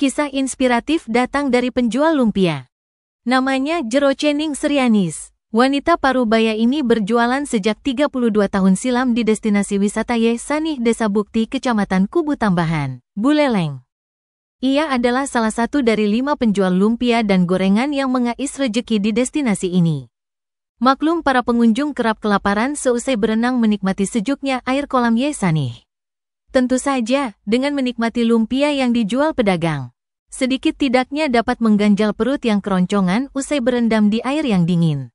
Kisah inspiratif datang dari penjual lumpia. Namanya Jero Chening Serianis. Wanita Parubaya ini berjualan sejak 32 tahun silam di destinasi wisata Yesanih Desa Bukti, Kecamatan Kubu Tambahan, Buleleng. Ia adalah salah satu dari lima penjual lumpia dan gorengan yang mengais rejeki di destinasi ini. Maklum para pengunjung kerap kelaparan seusai berenang menikmati sejuknya air kolam Yesanih. Tentu saja, dengan menikmati lumpia yang dijual pedagang. Sedikit tidaknya dapat mengganjal perut yang keroncongan usai berendam di air yang dingin.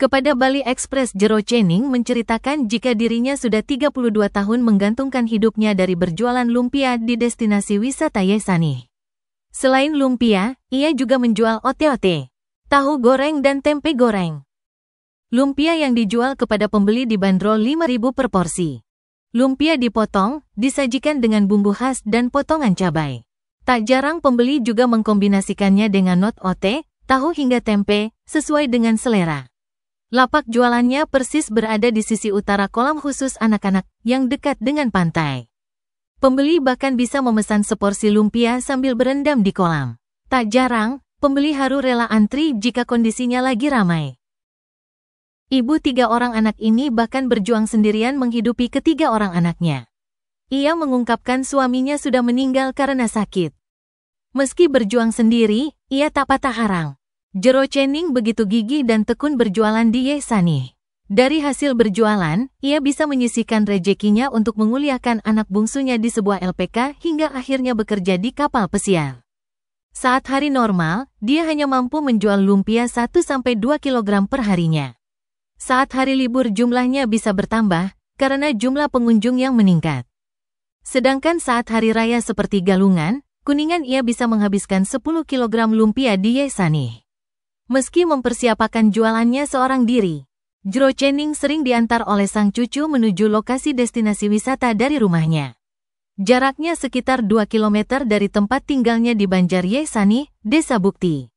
Kepada Bali Express Jero Chening menceritakan jika dirinya sudah 32 tahun menggantungkan hidupnya dari berjualan lumpia di destinasi wisata Yesani. Selain lumpia, ia juga menjual ote-ote, tahu goreng dan tempe goreng. Lumpia yang dijual kepada pembeli dibanderol 5.000 per porsi. Lumpia dipotong, disajikan dengan bumbu khas dan potongan cabai. Tak jarang pembeli juga mengkombinasikannya dengan not ote, tahu hingga tempe, sesuai dengan selera. Lapak jualannya persis berada di sisi utara kolam khusus anak-anak yang dekat dengan pantai. Pembeli bahkan bisa memesan seporsi lumpia sambil berendam di kolam. Tak jarang, pembeli haru rela antri jika kondisinya lagi ramai. Ibu tiga orang anak ini bahkan berjuang sendirian menghidupi ketiga orang anaknya. Ia mengungkapkan suaminya sudah meninggal karena sakit. Meski berjuang sendiri, ia tak patah harang. Jero Chening begitu gigih dan tekun berjualan di Yesani. Dari hasil berjualan, ia bisa menyisihkan rezekinya untuk menguliahkan anak bungsunya di sebuah LPK hingga akhirnya bekerja di kapal pesiar. Saat hari normal, dia hanya mampu menjual lumpia 1-2 kg per harinya. Saat hari libur jumlahnya bisa bertambah karena jumlah pengunjung yang meningkat. Sedangkan saat hari raya seperti Galungan, Kuningan ia bisa menghabiskan 10 kg lumpia di Yesani. Meski mempersiapkan jualannya seorang diri, Jero Chening sering diantar oleh sang cucu menuju lokasi destinasi wisata dari rumahnya. Jaraknya sekitar 2 km dari tempat tinggalnya di Banjar Yesani, Desa Bukti.